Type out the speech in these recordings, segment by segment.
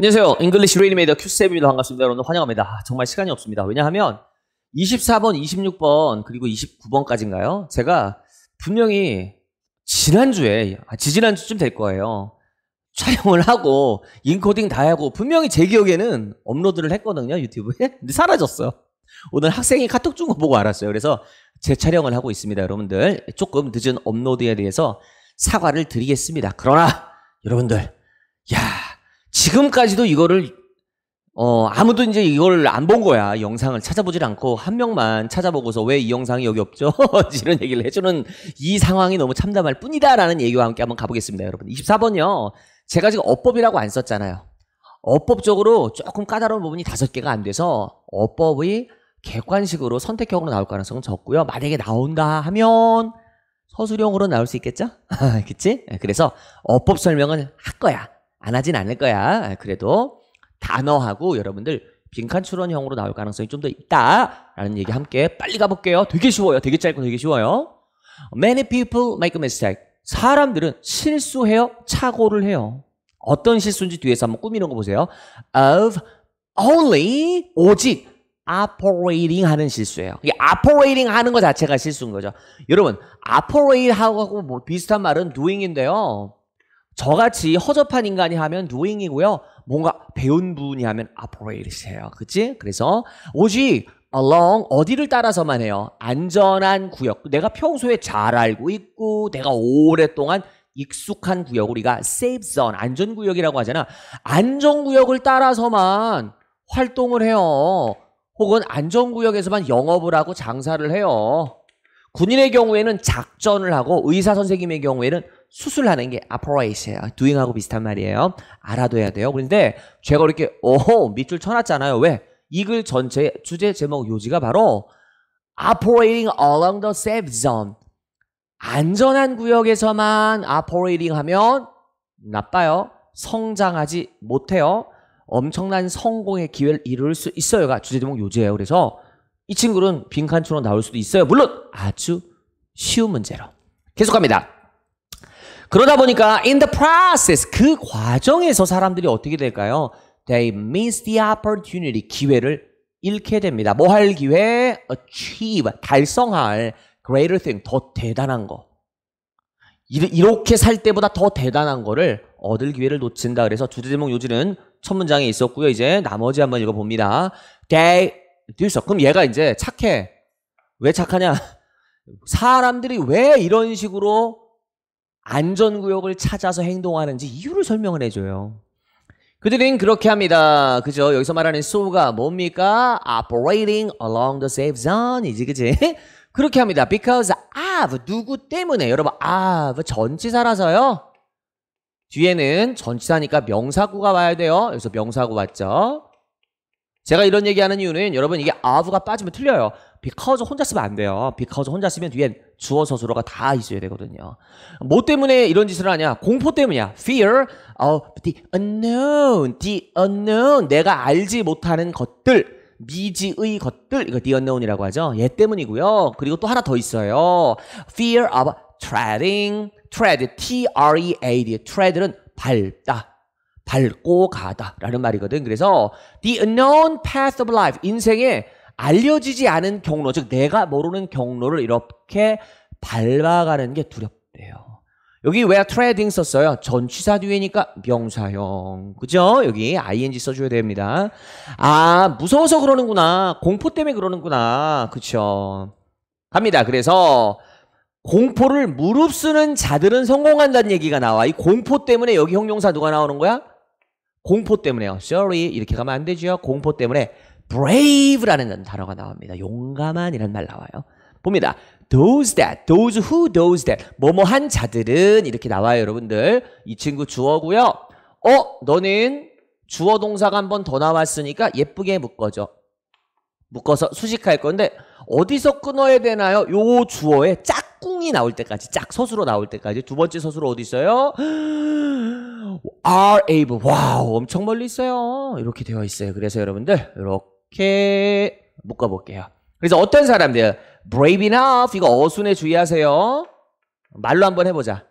안녕하세요. 잉글리시 레이니메이더 큐쌤입니다. 반갑습니다. 여러분 환영합니다. 아, 정말 시간이 없습니다. 왜냐하면 24번, 26번, 그리고 29번까지인가요? 제가 분명히 지난주에, 아, 지지난주쯤 될 거예요. 촬영을 하고, 인코딩 다 하고, 분명히 제 기억에는 업로드를 했거든요, 유튜브에. 근데 사라졌어요. 오늘 학생이 카톡 준 거 보고 알았어요. 그래서 재촬영을 하고 있습니다, 여러분들. 조금 늦은 업로드에 대해서 사과를 드리겠습니다. 그러나, 여러분들, 야 지금까지도 이거를 어 아무도 이제 이걸 안 본 거야 영상을 찾아보질 않고 한 명만 찾아보고서 왜 이 영상이 여기 없죠 이런 얘기를 해주는 이 상황이 너무 참담할 뿐이다라는 얘기와 함께 한번 가보겠습니다 여러분 24번요 제가 지금 어법이라고 안 썼잖아요 어법적으로 조금 까다로운 부분이 다섯 개가 안 돼서 어법이 객관식으로 선택형으로 나올 가능성은 적고요 만약에 나온다 하면 서술형으로 나올 수 있겠죠 그치 네, 그래서 어법 설명을 할 거야 안 하진 않을 거야. 그래도 단어하고 여러분들 빈칸 출원형으로 나올 가능성이 좀 더 있다라는 얘기 함께 빨리 가볼게요. 되게 쉬워요. 되게 짧고 되게 쉬워요. Many people make a mistake. 사람들은 실수해요. 착오를 해요. 어떤 실수인지 뒤에서 한번 꾸미는 거 보세요. Of only 오직 operating 하는 실수예요. 이게 operating 하는 것 자체가 실수인 거죠. 여러분, operate 하고 뭐 비슷한 말은 doing인데요. 저같이 허접한 인간이 하면 doing이고요. 뭔가 배운 분이 하면 operate이세요. 그치? 그래서 오직 along 어디를 따라서만 해요. 안전한 구역. 내가 평소에 잘 알고 있고 내가 오랫동안 익숙한 구역 우리가 safe zone 안전 구역이라고 하잖아. 안전 구역을 따라서만 활동을 해요. 혹은 안전 구역에서만 영업을 하고 장사를 해요. 군인의 경우에는 작전을 하고 의사 선생님의 경우에는 수술하는 게 operate예요. doing하고 비슷한 말이에요. 알아둬야 돼요. 그런데 제가 이렇게 오호 밑줄 쳐놨잖아요. 왜? 이 글 전체 주제 제목 요지가 바로 operating along the safe zone. 안전한 구역에서만 operating 하면 나빠요. 성장하지 못해요. 엄청난 성공의 기회를 이룰 수 있어요가 주제 제목 요지예요. 그래서 이 친구는 빈칸처럼 나올 수도 있어요. 물론 아주 쉬운 문제로. 계속합니다. 그러다 보니까 in the process 그 과정에서 사람들이 어떻게 될까요? They miss the opportunity 기회를 잃게 됩니다. 뭐 할 기회? Achieve 달성할 greater thing 더 대단한 거. 이렇게 살 때보다 더 대단한 거를 얻을 기회를 놓친다. 그래서 주제 제목 요지는 첫 문장에 있었고요. 이제 나머지 한번 읽어봅니다. They do so. 그럼 얘가 이제 착해. 왜 착하냐? 사람들이 왜 이런 식으로 안전구역을 찾아서 행동하는지 이유를 설명을 해줘요. 그들은 그렇게 합니다. 그죠? 여기서 말하는 소가 뭡니까? operating along the safe zone이지, 그지? 그렇게 합니다. because of, 누구 때문에? 여러분, of, 전치사라서요. 뒤에는 전치사니까 명사구가 와야 돼요. 여기서 명사구 왔죠? 제가 이런 얘기하는 이유는 여러분 이게 of가 빠지면 틀려요. because 혼자 쓰면 안 돼요. because 혼자 쓰면 뒤엔 주어 서술어가 다 있어야 되거든요. 뭐 때문에 이런 짓을 하냐? 공포 때문이야. fear of the unknown, the unknown. 내가 알지 못하는 것들, 미지의 것들, 이거 the unknown이라고 하죠. 얘 때문이고요. 그리고 또 하나 더 있어요. fear of treading, tread, t-r-e-a-d, tread은 밟다. 밟고 가다라는 말이거든. 그래서 the unknown path of life 인생에 알려지지 않은 경로 즉 내가 모르는 경로를 이렇게 밟아가는 게 두렵대요. 여기 왜 h e r e t a d i n g 썼어요. 전치사 뒤에니까 명사형. 그죠? 여기 ing 써줘야 됩니다. 아 무서워서 그러는구나. 공포 때문에 그러는구나. 그쵸? 갑니다. 그래서 공포를 무릅쓰는 자들은 성공한다는 얘기가 나와. 이 공포 때문에 여기 형용사 누가 나오는 거야? 공포 때문에요. Sorry 이렇게 가면 안 되죠. 공포 때문에 brave라는 단어가 나옵니다. 용감한이런말 나와요. 봅니다. Those that, those who, those that 뭐뭐한 자들은 이렇게 나와요 여러분들 이 친구 주어고요 어? 너는 주어 동사가 한 번 더 나왔으니까 예쁘게 묶어줘 묶어서 수식할 건데 어디서 끊어야 되나요? 요 주어에 짝꿍이 나올 때까지 짝 서술어 나올 때까지 두 번째 서술어 어디 있어요? are able. 와우, 엄청 멀리 있어요. 이렇게 되어 있어요. 그래서 여러분들 이렇게 묶어 볼게요. 그래서 어떤 사람들 brave enough 이거 어순에 주의하세요. 말로 한번 해 보자.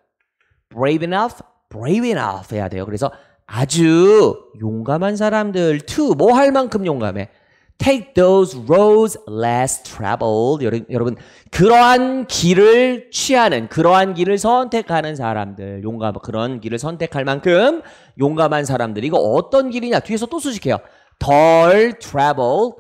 brave enough, brave enough 해야 돼요. 그래서 아주 용감한 사람들 to 뭐 할 만큼 용감해. Take those roads less traveled. 여러분, 그러한 길을 취하는, 그러한 길을 선택하는 사람들, 용감, 그런 길을 선택할 만큼 용감한 사람들이거 어떤 길이냐? 뒤에서 또 수식해요. 덜 traveled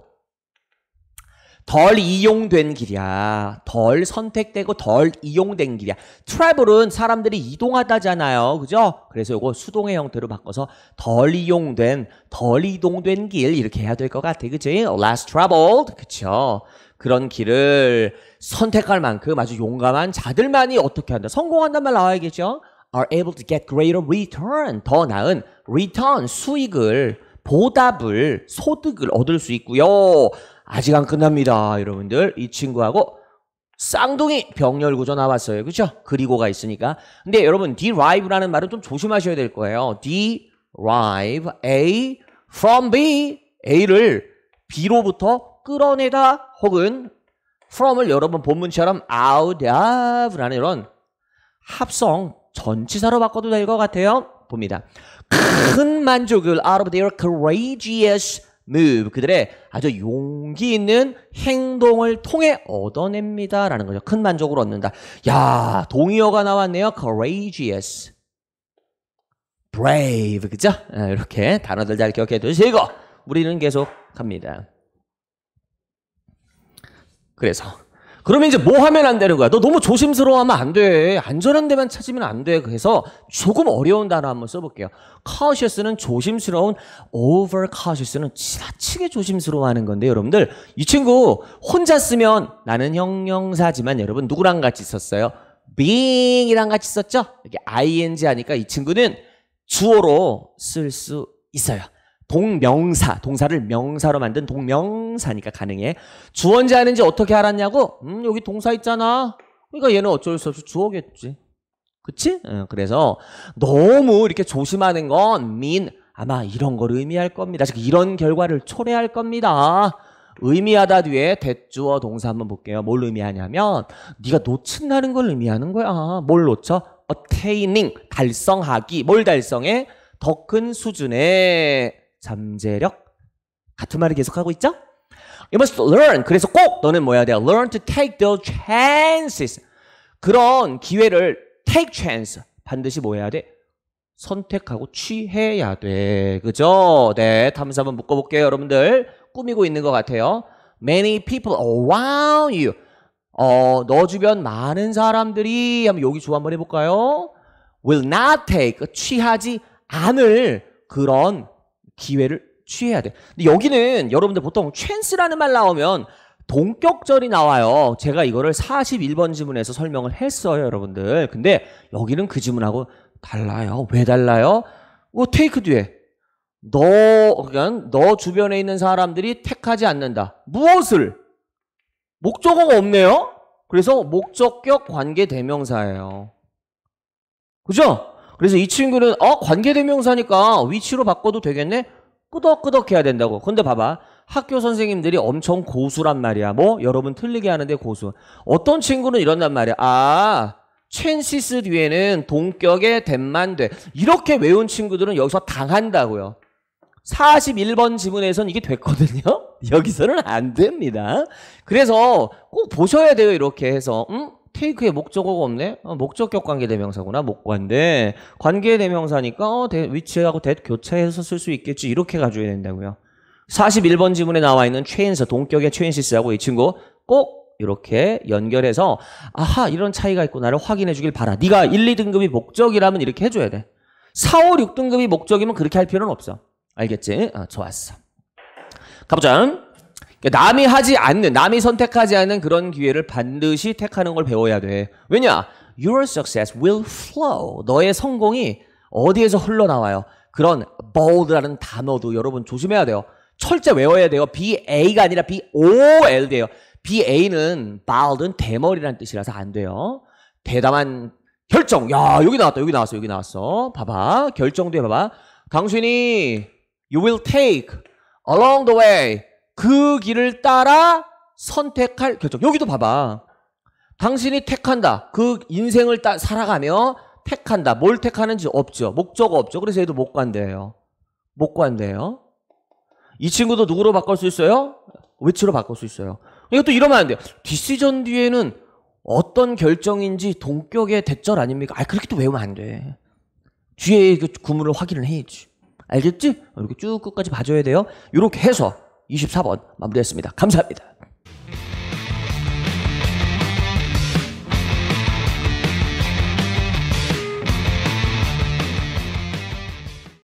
덜 이용된 길이야. 덜 선택되고 덜 이용된 길이야. 트래블은 사람들이 이동하다잖아요. 그죠? 그래서 이거 수동의 형태로 바꿔서 덜 이용된, 덜 이동된 길 이렇게 해야 될 것 같아. 그치? less traveled. 그쵸? 그런 길을 선택할 만큼 아주 용감한 자들만이 어떻게 한다? 성공한단 말 나와야겠죠? are able to get greater return. 더 나은 return, 수익을, 보답을, 소득을 얻을 수 있고요. 아직 안 끝납니다. 여러분들 이 친구하고 쌍둥이 병렬 구조 나왔어요. 그렇죠? 그리고가 있으니까. 근데 여러분 derive라는 말은 좀 조심하셔야 될 거예요. derive A from B A를 B로부터 끌어내다 혹은 from을 여러분 본문처럼 out of라는 이런 합성 전치사로 바꿔도 될 것 같아요. 봅니다. 큰 만족을 out of their courageous move 그들의 아주 용기 있는 행동을 통해 얻어냅니다라는 거죠. 큰 만족을 얻는다. 야 동의어가 나왔네요. courageous, brave 그죠? 아, 이렇게 단어들 잘 기억해 두시고 우리는 계속 갑니다. 그래서 그러면 이제 뭐 하면 안 되는 거야? 너 너무 조심스러워하면 안 돼. 안전한 데만 찾으면 안 돼. 그래서 조금 어려운 단어 한번 써볼게요. cautious는 조심스러운, over cautious는 지나치게 조심스러워하는 건데 여러분들 이 친구 혼자 쓰면 나는 형용사지만 여러분 누구랑 같이 썼어요? being이랑 같이 썼죠? 여기 ing 하니까 이 친구는 주어로 쓸 수 있어요. 동명사, 동사를 명사로 만든 동명사니까 가능해. 주어인지 아닌지 어떻게 알았냐고? 음, 여기 동사 있잖아. 그러니까 얘는 어쩔 수 없이 주어겠지. 그치? 응, 어, 그래서 너무 이렇게 조심하는 건 mean, 아마 이런 걸 의미할 겁니다. 즉 이런 결과를 초래할 겁니다. 의미하다 뒤에 대주어 동사 한번 볼게요. 뭘 의미하냐면 네가 놓친다는 걸 의미하는 거야. 뭘 놓쳐? attaining, 달성하기. 뭘 달성해? 더 큰 수준의 잠재력 같은 말을 계속하고 있죠? You must learn. 그래서 꼭 너는 뭐야 해 돼? 요 Learn to take the chances. 그런 기회를 take chance. 반드시 뭐 해야 돼? 선택하고 취해야 돼. 그죠? 네. 탐사 한번 묶어볼게요, 여러분들. 꾸미고 있는 것 같아요. Many people around you. 어, 너 주변 많은 사람들이, 한번 여기 조 한 번 해볼까요? will not take. 취하지 않을 그런 기회를 취해야 돼. 근데 여기는 여러분들 보통 찬스라는 말 나오면 동격절이 나와요. 제가 이거를 41번 지문에서 설명을 했어요, 여러분들. 근데 여기는 그 지문하고 달라요. 왜 달라요? 뭐 테이크 뒤에 너 그냥 그러니까 너 주변에 있는 사람들이 택하지 않는다. 무엇을? 목적어가 없네요. 그래서 목적격 관계 대명사예요. 그죠? 그래서 이 친구는 어 관계대명사니까 위치로 바꿔도 되겠네? 끄덕끄덕 해야 된다고. 근데 봐봐. 학교 선생님들이 엄청 고수란 말이야. 뭐 여러분 틀리게 하는데 고수. 어떤 친구는 이런단 말이야. 아 첸시스 뒤에는 동격의 댐만 돼. 이렇게 외운 친구들은 여기서 당한다고요. 41번 지문에선 이게 됐거든요. 여기서는 안 됩니다. 그래서 꼭 보셔야 돼요. 이렇게 해서 음? 테이크에 목적어가 없네? 어, 목적격 관계 대명사구나. 목관데 관계 대명사니까 어, 대, 위치하고 대 교차해서 쓸 수 있겠지. 이렇게 가져야 된다고요. 41번 지문에 나와 있는 최인서 동격의 최인시스하고 이 친구 꼭 이렇게 연결해서 아하 이런 차이가 있고나를 확인해 주길 바라. 네가 1, 2등급이 목적이라면 이렇게 해줘야 돼. 4, 5, 6등급이 목적이면 그렇게 할 필요는 없어. 알겠지? 아, 좋았어. 가보자. 그러니까 남이 하지 않는, 남이 선택하지 않는 그런 기회를 반드시 택하는 걸 배워야 돼. 왜냐? Your success will flow. 너의 성공이 어디에서 흘러나와요? 그런 bold라는 단어도 여러분 조심해야 돼요. 철제 외워야 돼요. BA가 아니라 BOL 돼요. BA는 bald은 대머리라는 뜻이라서 안 돼요. 대담한 결정. 야, 여기 나왔다. 여기 나왔어. 여기 나왔어. 봐봐. 결정도 해봐봐. 당신이 you will take along the way 그 길을 따라 선택할 결정. 여기도 봐봐. 당신이 택한다. 그 인생을 따, 살아가며 택한다. 뭘 택하는지 없죠. 목적 없죠. 그래서 얘도 못관대예요못관대예요이 친구도 누구로 바꿀 수 있어요? 위치로 바꿀 수 있어요. 이것도 이러면 안 돼요. 디시전 뒤에는 어떤 결정인지 동격의 대절 아닙니까? 아, 그렇게 또 외우면 안 돼. 뒤에 그 구문을 확인을 해야지. 알겠지? 이렇게 쭉 끝까지 봐줘야 돼요. 이렇게 해서 24번 마무리했습니다. 감사합니다.